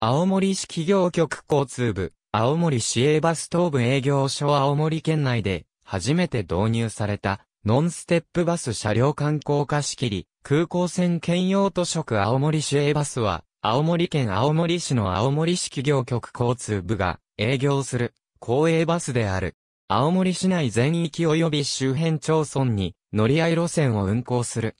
青森市企業局交通部、青森市営バス東部営業所青森県内で、初めて導入された、ノンステップバス車両観光貸し切り、空港線兼用都職青森市営バスは、青森県青森市の青森市企業局交通部が営業する公営バスである。青森市内全域及び周辺町村に乗り合い路線を運行する。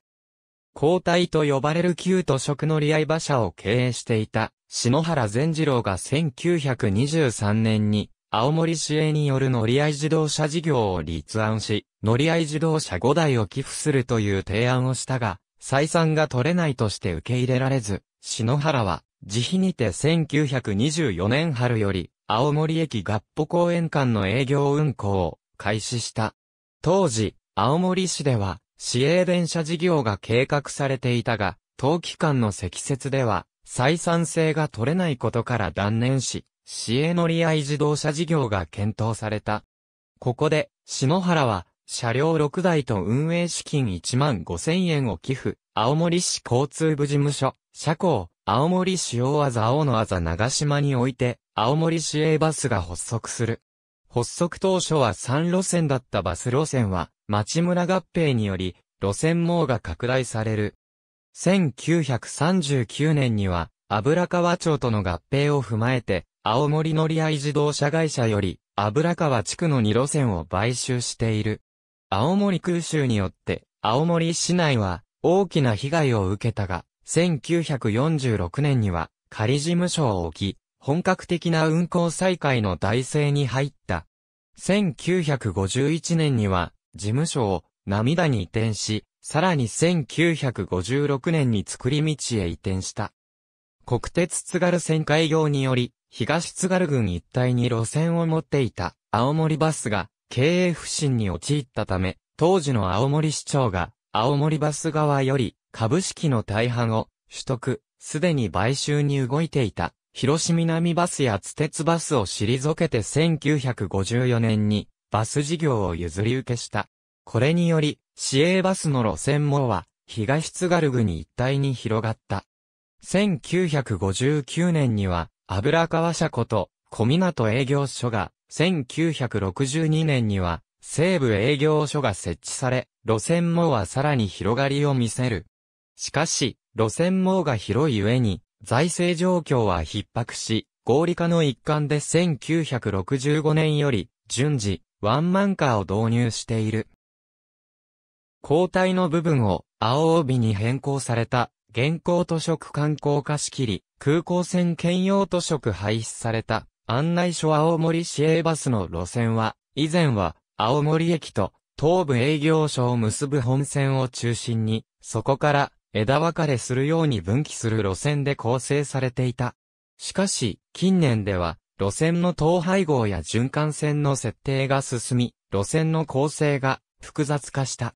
交代と呼ばれる旧都食の利合馬車を経営していた、篠原善次郎が1923年に、青森市営による乗り合い自動車事業を立案し、乗り合い自動車5台を寄付するという提案をしたが、採算が取れないとして受け入れられず、篠原は、自費にて1924年春より、青森駅合歩公園間の営業運行を開始した。当時、青森市では、市営電車事業が計画されていたが、冬期間の積雪では、採算性が取れないことから断念し、市営乗り合い自動車事業が検討された。ここで、篠原は、車両6台と運営資金1万5千円を寄付、青森市交通部事務所、車庫青森市大技青の技。長島において、青森市営バスが発足する。発足当初は3路線だったバス路線は、町村合併により、路線網が拡大される。1939年には、油川町との合併を踏まえて、青森乗り合い自動車会社より、油川地区の2路線を買収している。青森空襲によって、青森市内は大きな被害を受けたが、1946年には仮事務所を置き、本格的な運行再開の体制に入った。1951年には事務所を涙に移転し、さらに1956年に作り道へ移転した。国鉄津軽線開業により、東津軽郡一帯に路線を持っていた青森バスが経営不振に陥ったため、当時の青森市長が青森バス側より株式の大半を取得、すでに買収に動いていた広島南バスや津鉄バスを退けて1954年にバス事業を譲り受けした。これにより、市営バスの路線網は、東津軽に一帯に広がった。1959年には、油川車庫と小港営業所が、1962年には、西部営業所が設置され、路線網はさらに広がりを見せる。しかし、路線網が広い上に、財政状況は逼迫し、合理化の一環で1965年より、順次、ワンマンカーを導入している。交代の部分を青帯に変更された現行図書区観光貸し切り、空港線兼用図書区廃止された案内所青森市営バスの路線は、以前は青森駅と東部営業所を結ぶ本線を中心に、そこから枝分かれするように分岐する路線で構成されていた。しかし、近年では、路線の統廃合や循環線の設定が進み、路線の構成が複雑化した。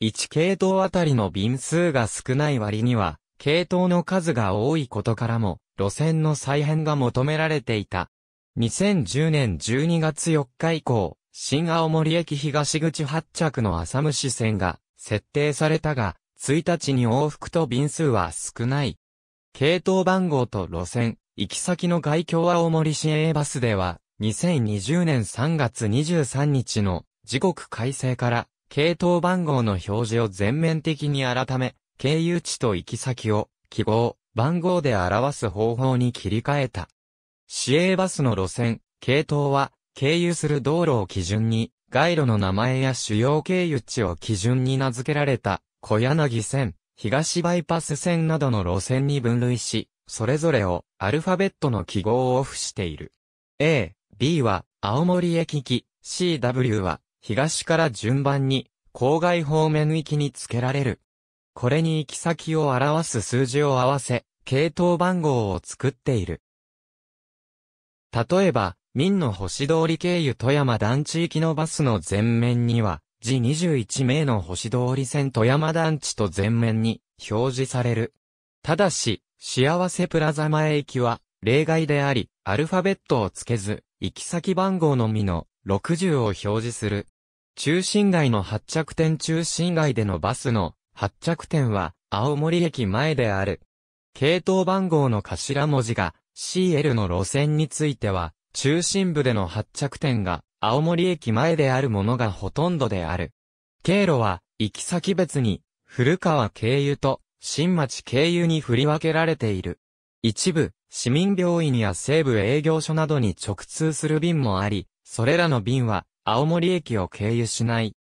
1系統あたりの便数が少ない割には、系統の数が多いことからも、路線の再編が求められていた。2010年12月4日以降、新青森駅東口発着の浅虫線が設定されたが、1日に往復と便数は少ない。系統番号と路線、行き先の外京青森市営バスでは、2020年3月23日の時刻改正から、系統番号の表示を全面的に改め、経由地と行き先を記号、番号で表す方法に切り替えた。市営バスの路線、系統は、経由する道路を基準に、街路の名前や主要経由地を基準に名付けられた、小柳線、東バイパス線などの路線に分類し、それぞれをアルファベットの記号を付している。A、B は青森駅行き、CW は東から順番に郊外方面行きに付けられる。これに行き先を表す数字を合わせ、系統番号を作っている。例えば、民の星通り経由富山団地行きのバスの前面には、時21名の星通り線富山団地と前面に表示される。ただし、幸せプラザ前駅は、例外であり、アルファベットをつけず、行き先番号のみの60を表示する。中心街の発着点中心街でのバスの発着点は青森駅前である。系統番号の頭文字が CL の路線については、中心部での発着点が青森駅前であるものがほとんどである。経路は行き先別に古川経由と新町経由に振り分けられている。一部、市民病院や西部営業所などに直通する便もあり、それらの便は、青森駅を経由しない。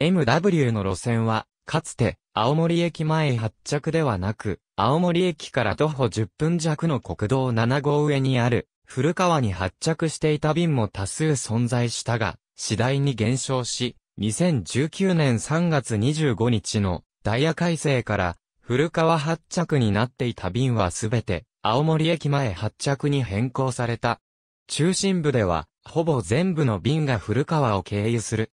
MW の路線は、かつて、青森駅前発着ではなく、青森駅から徒歩10分弱の国道7号上にある、古川に発着していた便も多数存在したが、次第に減少し、2019年3月25日のダイヤ改正から古川発着になっていた便はすべて、青森駅前発着に変更された。中心部では、ほぼ全部の便が古川を経由する。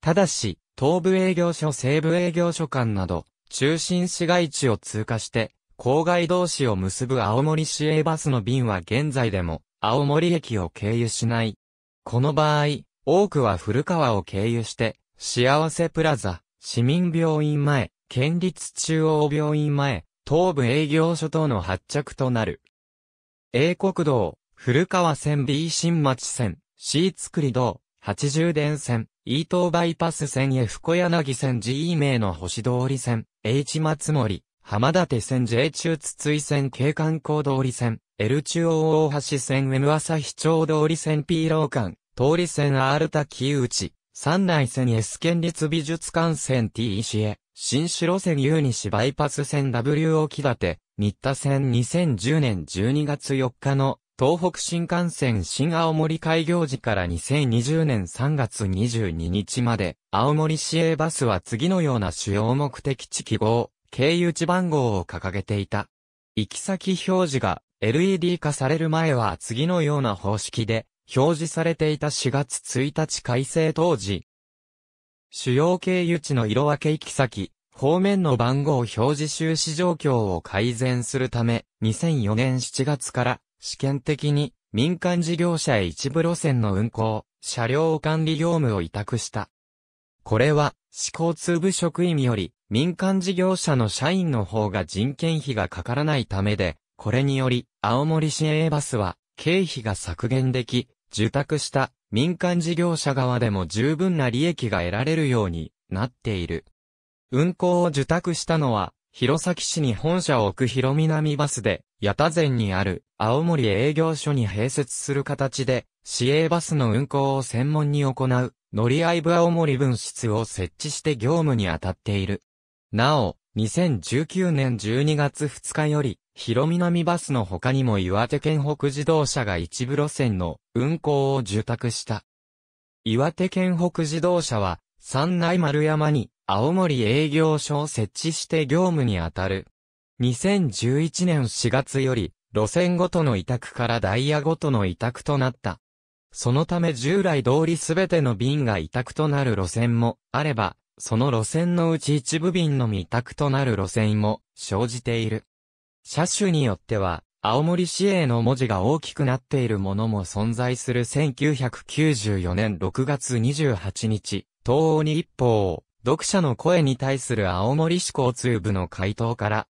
ただし、東部営業所西部営業所間など、中心市街地を通過して、郊外同士を結ぶ青森市営バスの便は現在でも、青森駅を経由しない。この場合、多くは古川を経由して、幸せプラザ、市民病院前、県立中央病院前、東部営業所等の発着となる。英国道、古川線 B 新町線、C 作り道、八重電線、伊東バイパス線 F 小柳線 G 名の星通り線、H 松森、浜立線 J 中筒井線景観光通り線、L 中央大橋線 M 朝日町通り線 P 楼間、通り線 R 滝内、山内線 S 県立美術館線 T 石へ、新城線 U 西バイパス線 W 沖立、新田線2010年12月4日の東北新幹線新青森開業時から2020年3月22日まで、青森市営バスは次のような主要目的地記号、経由地番号を掲げていた。行き先表示が LED 化される前は次のような方式で表示されていた4月1日改正当時、主要経由地の色分け行き先、方面の番号表示収支状況を改善するため、2004年7月から試験的に民間事業者へ一部路線の運行、車両管理業務を委託した。これは、市交通部職員より、民間事業者の社員の方が人件費がかからないためで、これにより、青森市営バスは、経費が削減でき、受託した民間事業者側でも十分な利益が得られるようになっている。運行を受託したのは、弘前市に本社を置く広南バスで、八田前にある青森営業所に併設する形で、市営バスの運行を専門に行う、乗り合い部青森分室を設置して業務に当たっている。なお、2019年12月2日より、広南バスの他にも岩手県北自動車が一部路線の運行を受託した。岩手県北自動車は、三内丸山に青森営業所を設置して業務に当たる。2011年4月より、路線ごとの委託からダイヤごとの委託となった。そのため従来通りすべての便が委託となる路線もあれば、その路線のうち一部便の未託となる路線も生じている。車種によっては、青森市営の文字が大きくなっているものも存在する1994年6月28日、東欧に一方、読者の声に対する青森市交通部の回答から、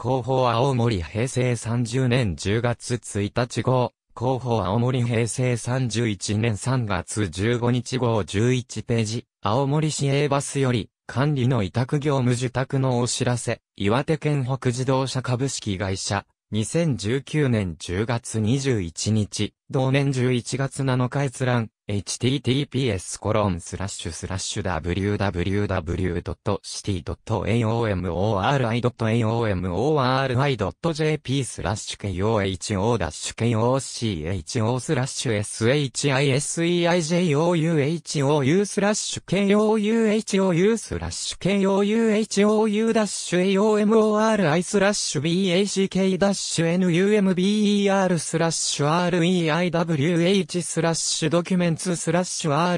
広報青森平成30年10月1日号、広報青森平成31年3月15日号11ページ、青森市営バスより、管理の委託業務受託のお知らせ、岩手県北自動車株式会社、2019年10月21日、同年11月7日閲覧、https://www.city.aomori.aomori.jp スラッシュ KOHO-KOCHO スラッシュ SHISEIJOUHOU スラッシュ KOUHOU スラッシュ KOUHOU-AOMORI スラッシュ BACK-NUMBER スラッシュ REIWH スラッシュドキュメントスラッシュ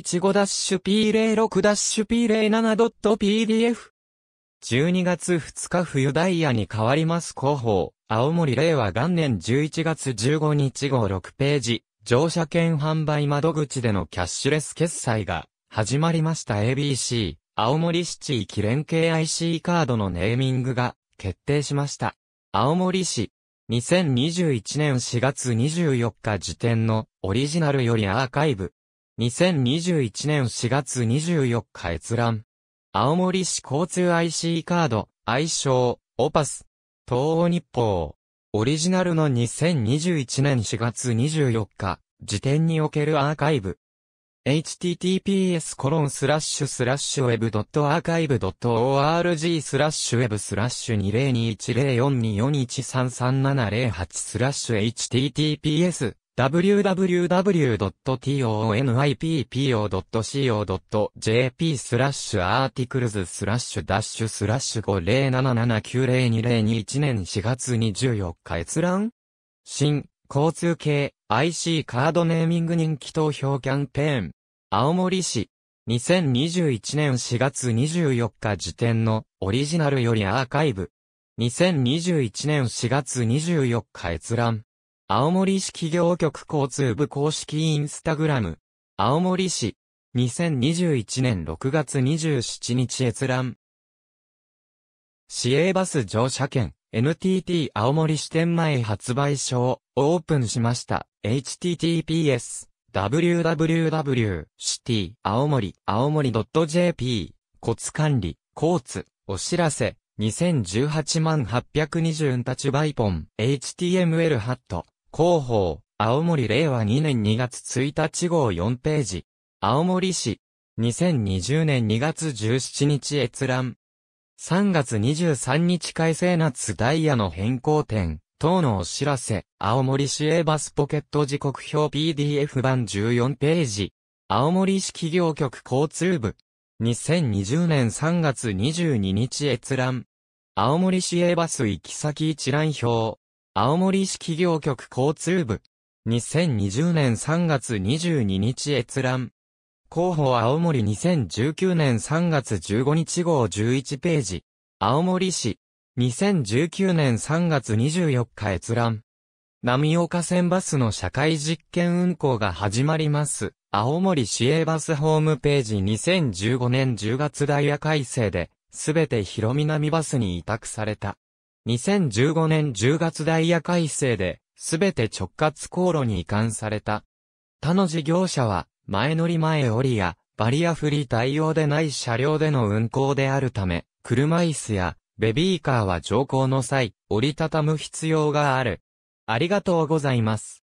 R01-1115-P06-P07.pdf。12月2日冬ダイヤに変わります広報、青森令和元年11月15日号6ページ、乗車券販売窓口でのキャッシュレス決済が始まりました ABC、青森市地域連携 IC カードのネーミングが決定しました。青森市2021年4月24日時点のオリジナルよりアーカイブ。2021年4月24日閲覧。青森市交通 IC カード、愛称、オパス。東欧日報。オリジナルの2021年4月24日、時点におけるアーカイブ。https://web.archive.org スラッシュ web スラッシュ20210424133708スラッシュ https www.tonipp.co.jp スラッシュアーティクルズスラッシュダッシュスラッシュ50779020201年4月24日閲覧新、交通系、IC カードネーミング人気投票キャンペーン。青森市、2021年4月24日時点のオリジナルよりアーカイブ。2021年4月24日閲覧。青森市企業局交通部公式インスタグラム。青森市。2021年6月27日閲覧。市営バス乗車券 NTT 青森支店前発売所、をオープンしました。https www.city 青森青森 .jp コツ管理コーツお知らせ2018万820たちバイポン HTML ハット広報青森令和2年2月1日号4ページ青森市2020年2月17日閲覧3月23日改正夏ダイヤの変更点等のお知らせ、青森市営バスポケット時刻表 PDF 版14ページ。青森市企業局交通部。2020年3月22日閲覧。青森市営バス行き先一覧表。青森市企業局交通部。2020年3月22日閲覧。広報青森2019年3月15日号11ページ。青森市、2019年3月24日閲覧。波岡線バスの社会実験運行が始まります。青森市営バスホームページ2015年10月ダイヤ改正で、すべて広南バスに委託された。2015年10月ダイヤ改正で、すべて直轄航路に移管された。他の事業者は、前乗り前降りや、バリアフリー対応でない車両での運行であるため、車椅子やベビーカーは乗降の際、折りたたむ必要がある。ありがとうございます。